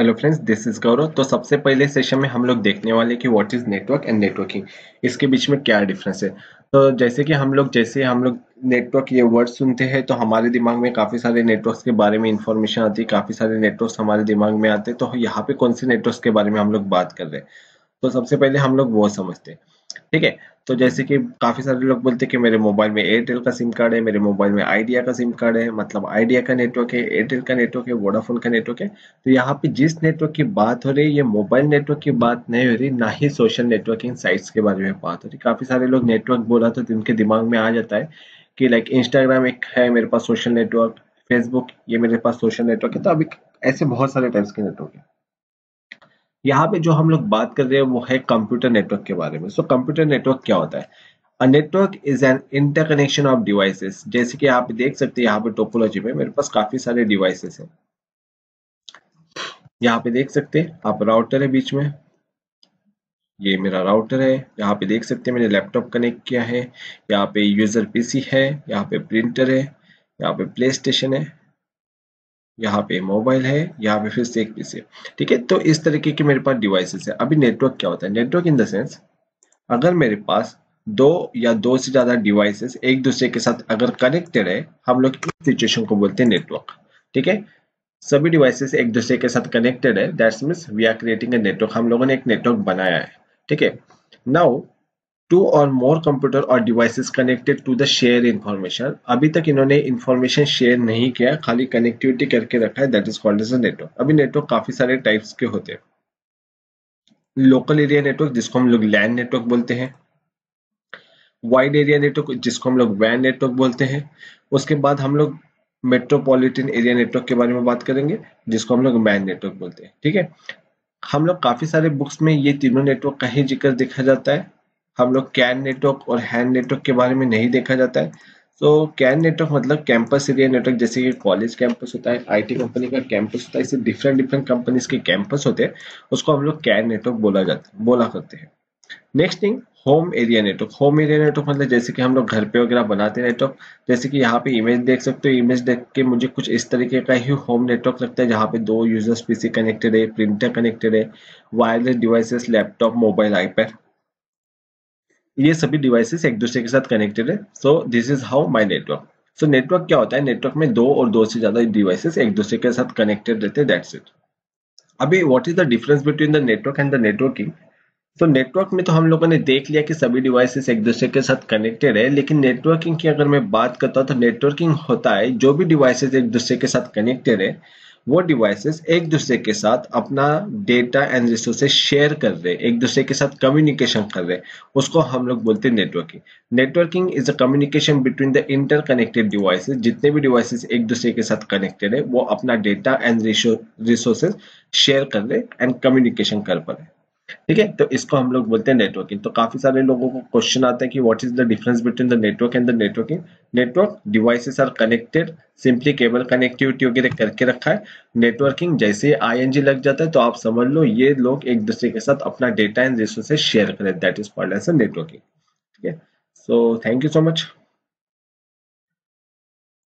hello friends this is Gaurav तो सबसे पहले सेशन में हम लोग देखने वाले कि what is network and networking इसके बीच में क्या डिफरेंस है तो जैसे कि हम लोग जैसे हम लोग नेटवर्क ये वर्ड सुनते हैं तो हमारे दिमाग में काफ़ी सारे नेटवर्क्स के बारे में इंफॉर्मेशन आती है काफ़ी सारे नेटवर्क्स हमारे दिमाग में आते हैं तो यहाँ पे कौन से नेटवर्क के बारे में हम लोग बात कर रहे हैं तो सबसे पहले हम लोग वो समझते हैं ठीक है तो जैसे कि काफ़ी सारे लोग बोलते हैं कि मेरे मोबाइल में एयरटेल का सिम कार्ड है मेरे मोबाइल में आइडिया का सिम कार्ड है मतलब आइडिया का नेटवर्क है एयरटेल का नेटवर्क है वोडाफोन का नेटवर्क है तो यहाँ पे जिस नेटवर्क की बात हो रही है ये मोबाइल नेटवर्क की बात नहीं हो रही ना ही सोशल नेटवर्किंग साइट्स के बारे में बात हो रही काफ़ी सारे लोग नेटवर्क बोला तो उनके दिमाग में आ जाता है कि लाइक इंस्टाग्राम एक है मेरे पास सोशल नेटवर्क फेसबुक ये मेरे पास सोशल नेटवर्क है तो अभी ऐसे बहुत सारे टाइप्स के नेटवर्क है यहाँ पे जो हम लोग बात कर रहे हैं वो है कंप्यूटर नेटवर्क के बारे में सो कंप्यूटर नेटवर्क क्या होता है a network is an interconnection of devices जैसे कि आप देख सकते हैं यहाँ पे टोपोलॉजी में मेरे पास काफी सारे डिवाइसेस हैं यहाँ पे देख सकते हैं आप राउटर है बीच में ये मेरा राउटर है यहाँ पे देख सकते हैं मैंने लैपटॉप कनेक्ट किया है यहाँ पे यूजर पीसी है यहाँ पे प्रिंटर है यहाँ पे प्ले स्टेशन है यहाँ पे मोबाइल है यहाँ पे फिर से एक पीसी ठीक है तो इस तरीके के मेरे पास डिवाइसेस है अभी नेटवर्क क्या होता है नेटवर्क इन द सेंस अगर मेरे पास दो या दो से ज्यादा डिवाइसेस एक दूसरे के साथ अगर कनेक्टेड है हम लोग इस सिचुएशन को बोलते हैं नेटवर्क ठीक है सभी डिवाइसेस एक दूसरे के साथ कनेक्टेड है that's means we are creating a network हम लोगों ने एक नेटवर्क बनाया है ठीक है नाउ टू और मोर कंप्यूटर और devices connected to the share information अभी तक इन्होंने इन्फॉर्मेशन शेयर नहीं किया खाली कनेक्टिविटी करके रखा है that is called as a network अभी नेटवर्क काफी सारे टाइप्स के होते हैं लोकल एरिया नेटवर्क जिसको हम लोग लैंड नेटवर्क बोलते हैं वाइड एरिया नेटवर्क जिसको हम लोग वैन नेटवर्क बोलते हैं उसके बाद हम लोग मेट्रोपॉलिटन एरिया नेटवर्क के बारे में बात करेंगे जिसको हम लोग मैन नेटवर्क बोलते हैं ठीक है हम लोग काफी सारे बुक्स में ये तीनों नेटवर्क का ही जिक्र देखा जाता है हम लोग कैन नेटवर्क और हैंड नेटवर्क के बारे में नहीं देखा जाता है तो कैन नेटवर्क मतलब कैंपस एरिया नेटवर्क जैसे कि कॉलेज कैंपस होता है आईटी कंपनी का कैंपस होता है इससे डिफरेंट डिफरेंट कंपनीज के कैंपस होते हैं उसको हम लोग कैन नेटवर्क बोला जाता बोला करते हैं next thing home area network home area network मतलब जैसे कि हम लोग घर पे वगैरह बनाते हैं नेटवर्क जैसे कि यहाँ पे इमेज देख सकते हो इमेज देख के मुझे कुछ इस तरीके का ही होम नेटवर्क लगता है जहाँ पे दो यूजर्स पीसी कनेक्टेड है प्रिंटर कनेक्टेड है wireless devices laptop mobile iPad ये सभी डिवाइसेस एक दूसरे के साथ कनेक्टेड है so this is how my network so network क्या होता है नेटवर्क में दो और दो से ज्यादा डिवाइसेस एक दूसरे के साथ कनेक्टेड रहते हैं दैट्स इट अभी what is the difference between the network and the networking तो नेटवर्क में तो हम लोगों ने देख लिया कि सभी डिवाइसेस एक दूसरे के साथ कनेक्टेड है लेकिन नेटवर्किंग की अगर मैं बात करता हूँ तो नेटवर्किंग होता है जो भी डिवाइसेस एक दूसरे के साथ कनेक्टेड है वो डिवाइसेस एक दूसरे के साथ अपना डेटा एंड रिसोर्सेस शेयर कर रहे एक दूसरे के साथ कम्युनिकेशन कर रहे उसको हम लोग बोलते हैं networking networking is a communication between the interconnected devices जितने भी डिवाइसेज एक दूसरे के साथ कनेक्टेड है वो अपना डेटा एंड रिसोर्सेज शेयर कर रहे एंड कम्युनिकेशन कर पा रहे ठीक है तो इसको हम लोग बोलते हैं नेटवर्किंग तो काफी सारे लोगों को क्वेश्चन आता है कि what is the difference between the network and the networking network devices are connected simply cable connectivity वगैरह करके रखा है नेटवर्किंग जैसे आईएनजी लग जाता है तो आप समझ लो ये लोग एक दूसरे के साथ अपना डेटा एंड रिसोर्सेज शेयर करें that is called as a networking ठीक है so thank you so much